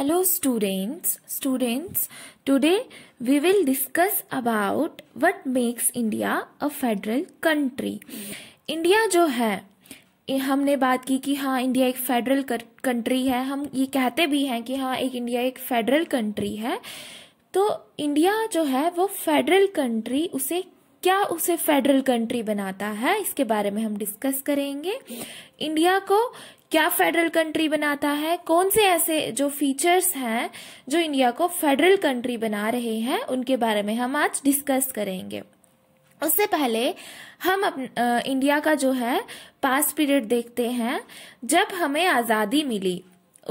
hello students students today we will discuss about what makes india a federal country india jo hai हमने बात की कि हाँ India एक फेडरल कंट्री है हम ये कहते भी हैं कि हाँ एक इंडिया एक फेडरल कंट्री है तो इंडिया जो है वो फेडरल कंट्री उसे क्या उसे फेडरल कंट्री बनाता है इसके बारे में हम डिस्कस करेंगे इंडिया को क्या फेडरल कंट्री बनाता है कौन से ऐसे जो फीचर्स हैं जो इंडिया को फेडरल कंट्री बना रहे हैं उनके बारे में हम आज डिस्कस करेंगे उससे पहले हम आ, इंडिया का जो है पास पीरियड देखते हैं जब हमें आज़ादी मिली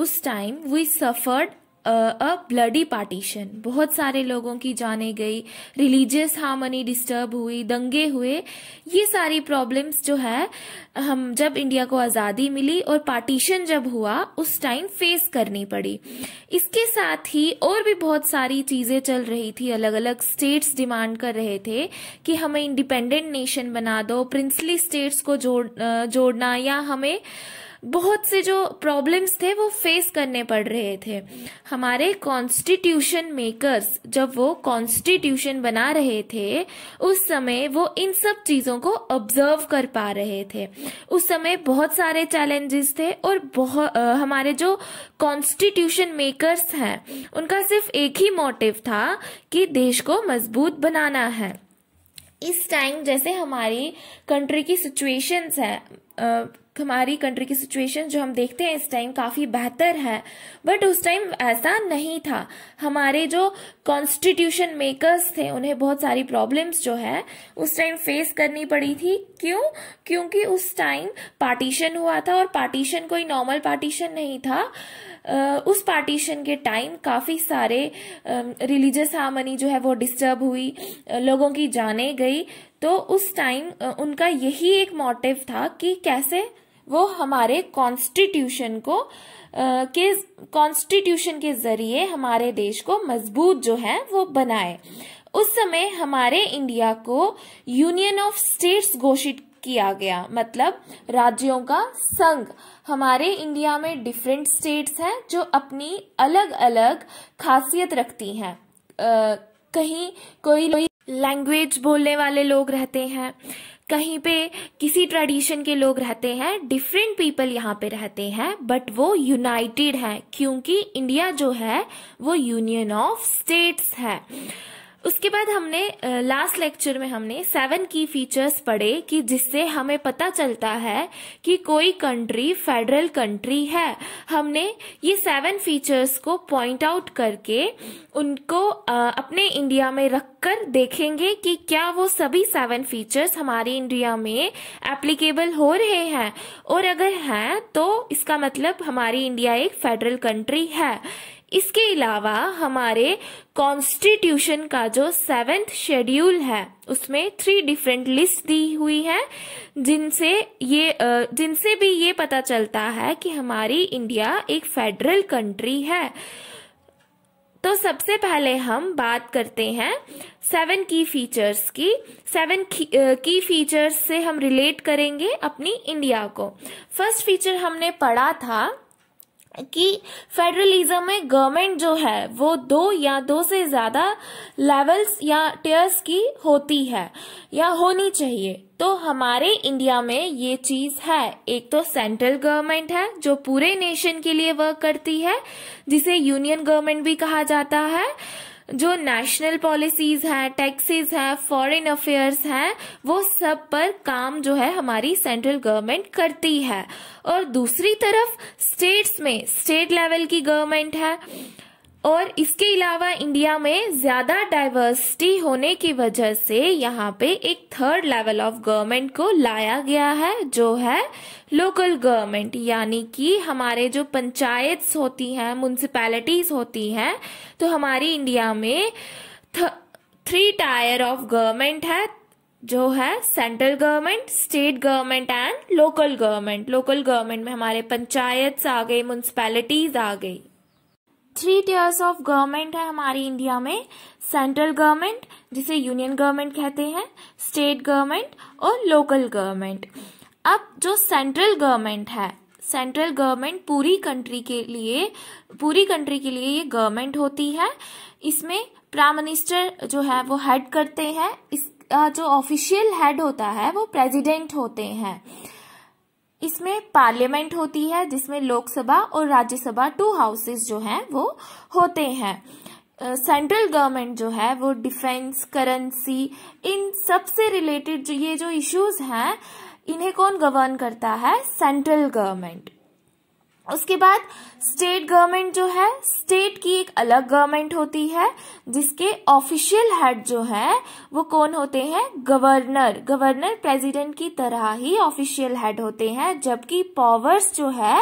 उस time we suffered a bloody partition बहुत सारे लोगों की जाने गई रिलीजियस हार्मनी डिस्टर्ब हुई दंगे हुए ये सारी प्रॉब्लम्स जो है हम जब इंडिया को आज़ादी मिली और पार्टीशन जब हुआ उस टाइम फेस करनी पड़ी इसके साथ ही और भी बहुत सारी चीज़ें चल रही थी अलग अलग स्टेट्स डिमांड कर रहे थे कि हमें इंडिपेंडेंट नेशन बना दो प्रिंसली स्टेट्स को जोड़ जोड़ना या हमें बहुत से जो प्रॉब्लम्स थे वो फेस करने पड़ रहे थे हमारे कॉन्स्टिट्यूशन मेकर्स जब वो कॉन्स्टिट्यूशन बना रहे थे उस समय वो इन सब चीज़ों को ऑब्जर्व कर पा रहे थे उस समय बहुत सारे चैलेंजेस थे और बहुत आ, हमारे जो कॉन्स्टिट्यूशन मेकर्स हैं उनका सिर्फ एक ही मोटिव था कि देश को मजबूत बनाना है इस टाइम जैसे हमारी कंट्री की सिचुएशंस है हमारी कंट्री की सिचुएशन जो हम देखते हैं इस टाइम काफ़ी बेहतर है बट उस टाइम ऐसा नहीं था हमारे जो कॉन्स्टिट्यूशन मेकर्स थे उन्हें बहुत सारी प्रॉब्लम्स जो है उस टाइम फेस करनी पड़ी थी क्यों क्योंकि उस टाइम पार्टीशन हुआ था और पार्टीशन कोई नॉर्मल पार्टीशन नहीं था उस पार्टीशन के टाइम काफ़ी सारे रिलीजियस हार्मनी जो है वो डिस्टर्ब हुई लोगों की जाने गई तो उस टाइम उनका यही एक मोटिव था कि कैसे वो हमारे कॉन्स्टिट्यूशन को के कॉन्स्टिट्यूशन के जरिए हमारे देश को मजबूत जो है वो बनाए उस समय हमारे इंडिया को यूनियन ऑफ स्टेट्स घोषित किया गया मतलब राज्यों का संघ हमारे इंडिया में डिफरेंट स्टेट्स हैं जो अपनी अलग अलग खासियत रखती हैं कहीं कोई लैंग्वेज बोलने वाले लोग रहते हैं कहीं पे किसी ट्रेडिशन के लोग रहते हैं डिफरेंट पीपल यहाँ पे रहते हैं बट वो यूनाइटेड हैं क्योंकि इंडिया जो है वो यूनियन ऑफ स्टेट्स है उसके बाद हमने लास्ट लेक्चर में हमने सेवन की फीचर्स पढ़े कि जिससे हमें पता चलता है कि कोई कंट्री फेडरल कंट्री है हमने ये सेवन फीचर्स को पॉइंट आउट करके उनको अपने इंडिया में रखकर देखेंगे कि क्या वो सभी सेवन फीचर्स हमारे इंडिया में एप्लीकेबल हो रहे हैं और अगर हैं तो इसका मतलब हमारी इंडिया एक फेडरल कंट्री है इसके अलावा हमारे कॉन्स्टिट्यूशन का जो सेवेंथ शेड्यूल है उसमें थ्री डिफरेंट लिस्ट दी हुई है जिनसे ये जिनसे भी ये पता चलता है कि हमारी इंडिया एक फेडरल कंट्री है तो सबसे पहले हम बात करते हैं सेवन की फीचर्स की सेवन की फीचर्स से हम रिलेट करेंगे अपनी इंडिया को फर्स्ट फीचर हमने पढ़ा था कि फेडरलिज्म में गवर्नमेंट जो है वो दो या दो से ज्यादा लेवल्स या टेयर्स की होती है या होनी चाहिए तो हमारे इंडिया में ये चीज है एक तो सेंट्रल गवर्नमेंट है जो पूरे नेशन के लिए वर्क करती है जिसे यूनियन गवर्नमेंट भी कहा जाता है जो नेशनल पॉलिसीज है टैक्सेस है फॉरेन अफेयर्स है वो सब पर काम जो है हमारी सेंट्रल गवर्नमेंट करती है और दूसरी तरफ स्टेट्स में स्टेट लेवल की गवर्नमेंट है और इसके अलावा इंडिया में ज़्यादा डाइवर्सिटी होने की वजह से यहाँ पे एक थर्ड लेवल ऑफ गवर्नमेंट को लाया गया है जो है लोकल गवर्नमेंट यानी कि हमारे जो पंचायत होती हैं म्यूनसिपैलिटीज़ होती हैं तो हमारी इंडिया में थ्री टायर ऑफ गवर्नमेंट है जो है central government state government and local government local government में हमारे पंचायत आ गई म्यूनसिपैलिटीज आ गई थ्री टीयर्स ऑफ गवर्नमेंट है हमारी इंडिया में सेंट्रल गवर्नमेंट जिसे यूनियन गवर्नमेंट कहते हैं स्टेट गवर्नमेंट और लोकल गवर्नमेंट अब जो सेंट्रल गवर्नमेंट है सेंट्रल गवर्नमेंट पूरी कंट्री के लिए पूरी कंट्री के लिए ये गवर्नमेंट होती है इसमें प्राइम मिनिस्टर जो है वो हेड करते हैं इस जो ऑफिशियल हेड होता है वो प्रेसिडेंट होते हैं इसमें पार्लियामेंट होती है जिसमें लोकसभा और राज्यसभा टू हाउसेस जो हैं वो होते हैं सेंट्रल uh, गवर्नमेंट जो है वो डिफेंस करेंसी इन सब से रिलेटेड जो ये जो इश्यूज हैं इन्हें कौन गवर्न करता है सेंट्रल गवर्नमेंट उसके बाद स्टेट गवर्नमेंट जो है स्टेट की एक अलग गवर्नमेंट होती है जिसके ऑफिशियल हेड जो है वो कौन होते हैं गवर्नर गवर्नर प्रेसिडेंट की तरह ही ऑफिशियल हेड होते हैं जबकि पावर्स जो है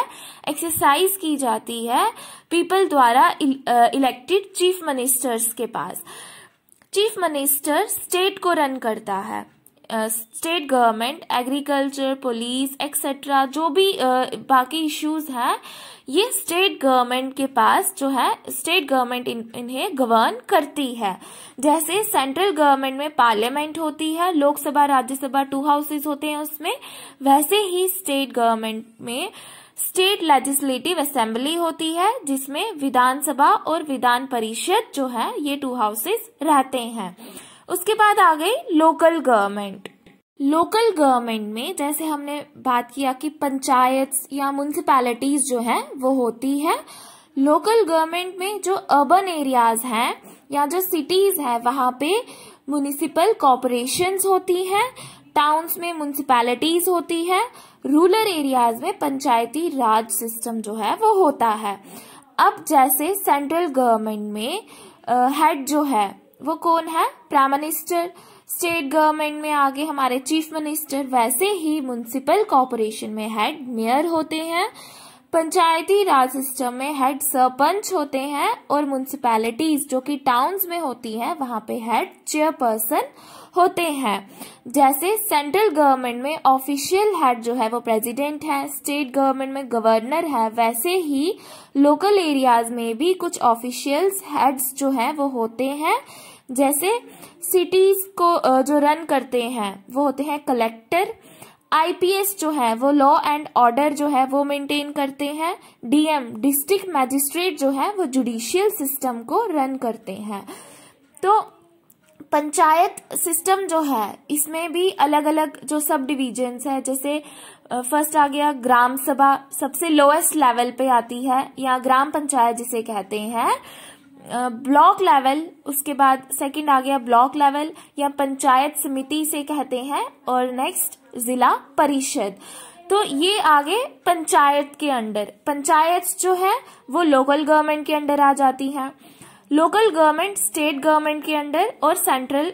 एक्सरसाइज की जाती है पीपल द्वारा इलेक्टेड चीफ मिनिस्टर्स के पास चीफ मिनिस्टर स्टेट को रन करता है state government agriculture police etcetera जो भी uh, बाकी इश्यूज है ये स्टेट गवर्नमेंट के पास जो है स्टेट गवर्नमेंट इन, इन्हें गवर्न करती है जैसे सेंट्रल गवर्नमेंट में पार्लियामेंट होती है लोकसभा राज्यसभा टू हाउसेस होते हैं उसमें वैसे ही स्टेट गवर्नमेंट में स्टेट लेजिस्लेटिव असेंबली होती है जिसमें विधानसभा और विधान परिषद जो है ये टू हाउसेस रहते हैं उसके बाद आ गई लोकल गवर्नमेंट लोकल गवर्नमेंट में जैसे हमने बात किया कि पंचायत या म्यूनसिपैलिटीज जो है वो होती है लोकल गवर्नमेंट में जो अर्बन एरियाज हैं या जो सिटीज है वहां पे म्यूनिसिपल कॉरपोरेशन होती हैं टाउन्स में म्यूनसिपैलिटीज होती है रूरल एरियाज में पंचायती राज सिस्टम जो है वो होता है अब जैसे सेंट्रल गवर्नमेंट में हेड जो है वो कौन है प्राइम मिनिस्टर स्टेट गवर्नमेंट में आगे हमारे चीफ मिनिस्टर वैसे ही म्यूनसिपल कॉरपोरेशन में हेड मेयर होते हैं पंचायती राज सिस्टम में हेड सरपंच होते हैं और म्यूनसिपैलिटीज जो कि टाउन्स में होती है वहां पे हेड चेयरपर्सन होते हैं जैसे सेंट्रल गवर्नमेंट में ऑफिशियल हेड जो है वो प्रेसिडेंट है स्टेट गवर्नमेंट में गवर्नर है वैसे ही लोकल एरियाज में भी कुछ ऑफिशियल्स हेड्स जो है वो होते हैं जैसे सिटीज को जो रन करते हैं वो होते हैं कलेक्टर आईपीएस जो है वो लॉ एंड ऑर्डर जो है वो मेंटेन करते हैं डीएम डिस्ट्रिक्ट मैजिस्ट्रेट जो है वो जुडिशियल सिस्टम को रन करते हैं तो पंचायत सिस्टम जो है इसमें भी अलग अलग जो सब डिविजन्स है जैसे फर्स्ट आ गया ग्राम सभा सबसे लोएस्ट लेवल पे आती है या ग्राम पंचायत जिसे कहते हैं ब्लॉक लेवल उसके बाद सेकंड आ गया ब्लॉक लेवल या पंचायत समिति से कहते हैं और नेक्स्ट जिला परिषद तो ये आगे पंचायत के अंडर पंचायत जो है वो लोकल गवर्नमेंट के अंडर आ जाती हैं लोकल गवर्नमेंट स्टेट गवर्नमेंट के अंडर और central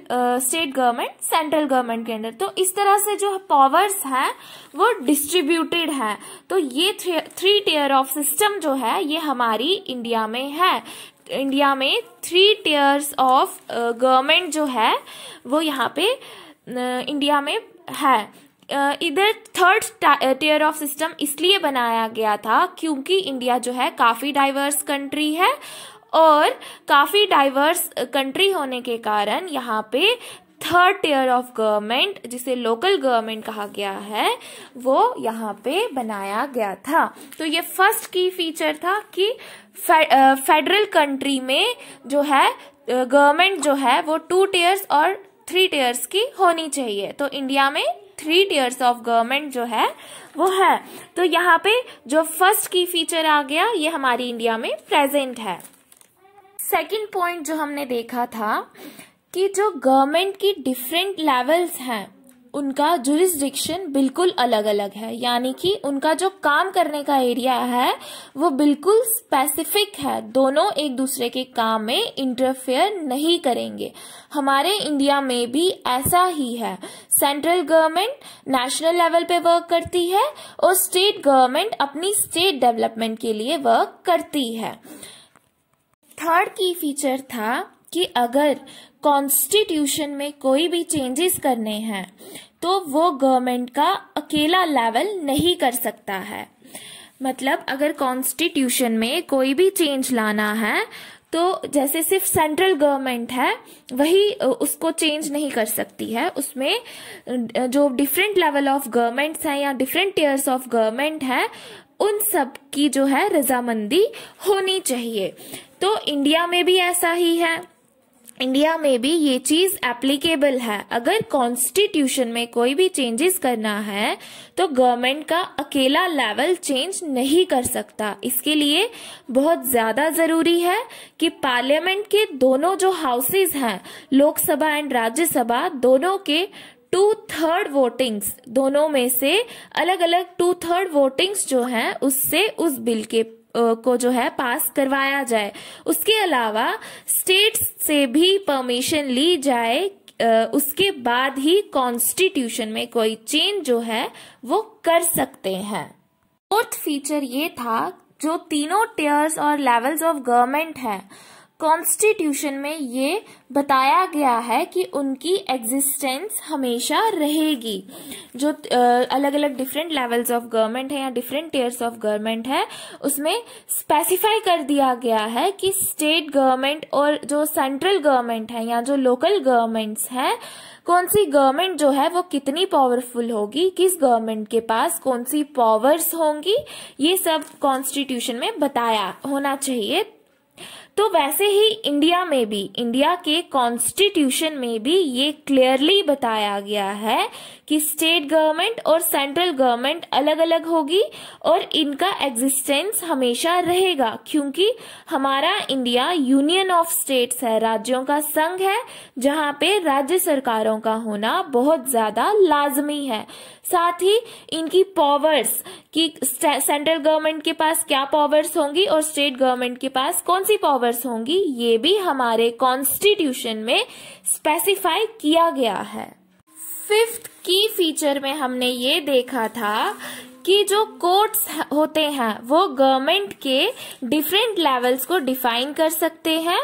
state government central government के अंडर तो इस तरह से जो पावर्स हैं वो डिस्ट्रीब्यूटेड हैं तो ये थ्री टीयर ऑफ सिस्टम जो है ये हमारी इंडिया में है इंडिया में थ्री टीयर्स ऑफ गवर्नमेंट जो है वो यहाँ पे uh, इंडिया में है uh, इधर थर्ड टीयर ऑफ सिस्टम इसलिए बनाया गया था क्योंकि इंडिया जो है काफ़ी डाइवर्स कंट्री है और काफ़ी डाइवर्स कंट्री होने के कारण यहाँ पे थर्ड टीयर ऑफ गवर्नमेंट जिसे लोकल गवर्नमेंट कहा गया है वो यहाँ पे बनाया गया था तो ये फर्स्ट की फीचर था कि फेडरल कंट्री में जो है गवर्नमेंट जो है वो टू टीयर्स और थ्री टीयर्स की होनी चाहिए तो इंडिया में थ्री टीयर्स ऑफ गवर्नमेंट जो है वो है तो यहाँ पे जो फर्स्ट की फीचर आ गया ये हमारी इंडिया में प्रेजेंट है सेकंड पॉइंट जो हमने देखा था कि जो गवर्नमेंट की डिफरेंट लेवल्स हैं उनका जुरिस्डिक्शन बिल्कुल अलग अलग है यानी कि उनका जो काम करने का एरिया है वो बिल्कुल स्पेसिफिक है दोनों एक दूसरे के काम में इंटरफेयर नहीं करेंगे हमारे इंडिया में भी ऐसा ही है सेंट्रल गवर्नमेंट नेशनल लेवल पे वर्क करती है और स्टेट गवर्नमेंट अपनी स्टेट डेवलपमेंट के लिए वर्क करती है थर्ड की फीचर था कि अगर कॉन्स्टिट्यूशन में कोई भी चेंजेस करने हैं तो वो गवर्नमेंट का अकेला लेवल नहीं कर सकता है मतलब अगर कॉन्स्टिट्यूशन में कोई भी चेंज लाना है तो जैसे सिर्फ सेंट्रल गवर्नमेंट है वही उसको चेंज नहीं कर सकती है उसमें जो डिफरेंट लेवल ऑफ गवर्नमेंट्स हैं या डिफरेंट टीयर्स ऑफ गवर्नमेंट है उन सब की जो है रजामंदी होनी चाहिए तो इंडिया में भी ऐसा ही है इंडिया में भी ये चीज एप्लीकेबल है अगर कॉन्स्टिट्यूशन में कोई भी चेंजेस करना है तो गवर्नमेंट का अकेला लेवल चेंज नहीं कर सकता इसके लिए बहुत ज्यादा जरूरी है कि पार्लियामेंट के दोनों जो हाउसेस हैं लोकसभा एंड राज्यसभा दोनों के टू थर्ड वोटिंग्स दोनों में से अलग अलग टू थर्ड वोटिंग्स जो हैं उससे उस बिल के को जो है पास करवाया जाए उसके अलावा स्टेट से भी परमिशन ली जाए उसके बाद ही कॉन्स्टिट्यूशन में कोई चेंज जो है वो कर सकते हैं फोर्थ फीचर ये था जो तीनों टेयर्स और लेवल्स ऑफ गवर्नमेंट है कॉन्स्टिट्यूशन में ये बताया गया है कि उनकी एग्जिस्टेंस हमेशा रहेगी जो अलग अलग डिफरेंट लेवल्स ऑफ गवर्नमेंट है या डिफरेंट टीयर्स ऑफ गवर्नमेंट है उसमें स्पेसिफाई कर दिया गया है कि स्टेट गवर्नमेंट और जो सेंट्रल गवर्नमेंट है या जो लोकल गवर्नमेंट्स हैं कौन सी गवर्नमेंट जो है वो कितनी पावरफुल होगी किस गवर्नमेंट के पास कौन सी पावर्स होंगी ये सब कॉन्स्टिट्यूशन में बताया होना चाहिए तो वैसे ही इंडिया में भी इंडिया के कॉन्स्टिट्यूशन में भी ये क्लियरली बताया गया है कि स्टेट गवर्नमेंट और सेंट्रल गवर्नमेंट अलग अलग होगी और इनका एग्जिस्टेंस हमेशा रहेगा क्योंकि हमारा इंडिया यूनियन ऑफ स्टेट्स है राज्यों का संघ है जहां पे राज्य सरकारों का होना बहुत ज्यादा लाजमी है साथ ही इनकी पावर्स कि सेंट्रल गवर्नमेंट के पास क्या पावर्स होंगी और स्टेट गवर्नमेंट के पास कौन सी पावर्स होंगी ये भी हमारे कॉन्स्टिट्यूशन में स्पेसिफाई किया गया है फिफ्थ की फीचर में हमने ये देखा था कि जो कोर्ट्स होते हैं वो गवर्नमेंट के डिफरेंट लेवल्स को डिफाइन कर सकते हैं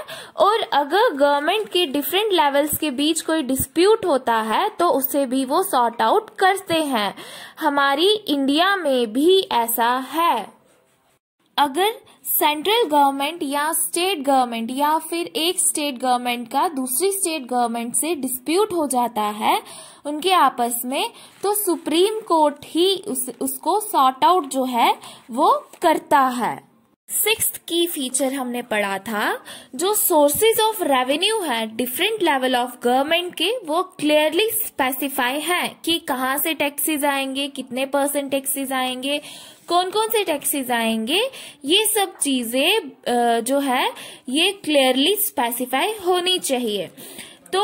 और अगर गवर्नमेंट के डिफरेंट लेवल्स के बीच कोई डिस्प्यूट होता है तो उसे भी वो सॉर्ट आउट करते हैं हमारी इंडिया में भी ऐसा है अगर सेंट्रल गवर्नमेंट या स्टेट गवर्नमेंट या फिर एक स्टेट गवर्नमेंट का दूसरी स्टेट गवर्नमेंट से डिस्प्यूट हो जाता है उनके आपस में तो सुप्रीम कोर्ट ही उस, उसको सॉर्ट आउट जो है वो करता है सिक्स की फीचर हमने पढ़ा था जो सोर्सेज ऑफ रेवेन्यू है डिफरेंट लेवल ऑफ गवर्नमेंट के वो क्लियरली स्पेसिफाई है कि कहाँ से टैक्सेस आएंगे कितने परसेंट टैक्सेस आएंगे कौन कौन से टैक्सेस आएंगे ये सब चीजें जो है ये क्लियरली स्पेसिफाई होनी चाहिए तो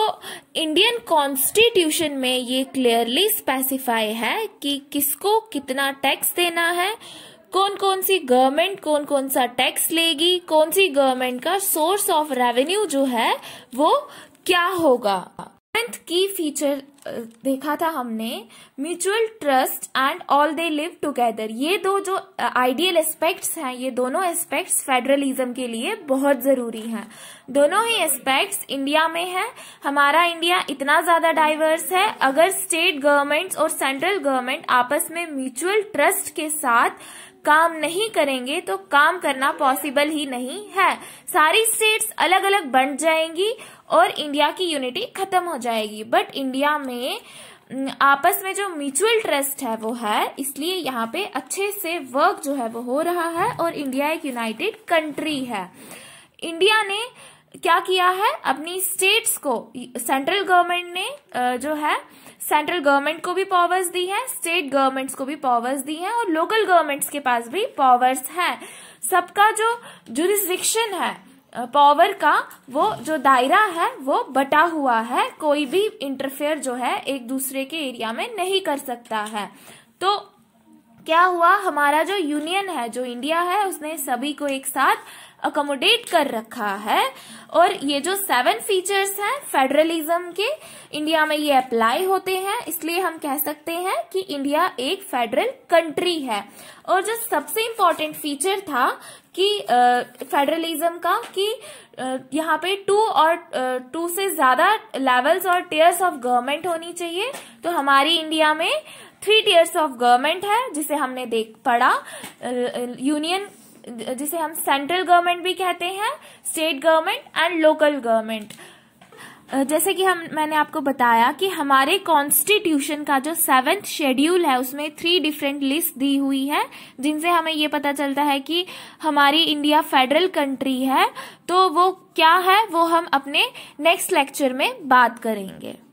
इंडियन कॉन्स्टिट्यूशन में ये क्लियरली स्पेसिफाई है कि किसको कितना टैक्स देना है कौन कौन सी गवर्नमेंट कौन कौन सा टैक्स लेगी कौन सी गवर्नमेंट का सोर्स ऑफ रेवेन्यू जो है वो क्या होगा टेंथ की फीचर देखा था हमने mutual trust and all they live together ये दो जो आइडियल uh, एस्पेक्ट्स हैं ये दोनों एस्पेक्ट्स फेडरलिज्म के लिए बहुत जरूरी हैं दोनों ही एस्पेक्ट्स इंडिया में है हमारा इंडिया इतना ज्यादा डाइवर्स है अगर स्टेट गवर्नमेंट्स और सेंट्रल गवर्नमेंट आपस में म्यूचुअल ट्रस्ट के साथ काम नहीं करेंगे तो काम करना पॉसिबल ही नहीं है सारी स्टेट्स अलग अलग बन जाएंगी और इंडिया की यूनिटी खत्म हो जाएगी बट इंडिया में आपस में जो म्यूचुअल ट्रस्ट है वो है इसलिए यहाँ पे अच्छे से वर्क जो है वो हो रहा है और इंडिया एक यूनाइटेड कंट्री है इंडिया ने क्या किया है अपनी स्टेट्स को सेंट्रल गवर्नमेंट ने जो है सेंट्रल गवर्नमेंट को भी पावर्स दी है स्टेट गवर्नमेंट्स को भी पावर्स दी हैं और लोकल गवर्नमेंट्स के पास भी पावर्स हैं सबका जो जुरिस्डिक्शन है पावर का वो जो दायरा है वो बटा हुआ है कोई भी इंटरफेयर जो है एक दूसरे के एरिया में नहीं कर सकता है तो क्या हुआ हमारा जो यूनियन है जो इंडिया है उसने सभी को एक साथ अकोमोडेट कर रखा है और ये जो सेवन फीचर्स हैं फेडरलिज्म के इंडिया में ये अप्लाई होते हैं इसलिए हम कह सकते हैं कि इंडिया एक फेडरल कंट्री है और जो सबसे इम्पोर्टेंट फीचर था कि फेडरलिज्म का कि यहाँ पे टू और टू से ज्यादा लेवल्स और टीयर्स ऑफ गवर्नमेंट होनी चाहिए तो हमारी इंडिया में थ्री टीयर्स ऑफ गवर्नमेंट है जिसे हमने देख पढ़ा यूनियन जिसे हम सेंट्रल गवर्नमेंट भी कहते हैं state government and local government जैसे कि हम मैंने आपको बताया कि हमारे कॉन्स्टिट्यूशन का जो सेवेंथ शेड्यूल है उसमें थ्री डिफरेंट लिस्ट दी हुई है जिनसे हमें ये पता चलता है कि हमारी इंडिया फेडरल कंट्री है तो वो क्या है वो हम अपने नेक्स्ट लेक्चर में बात करेंगे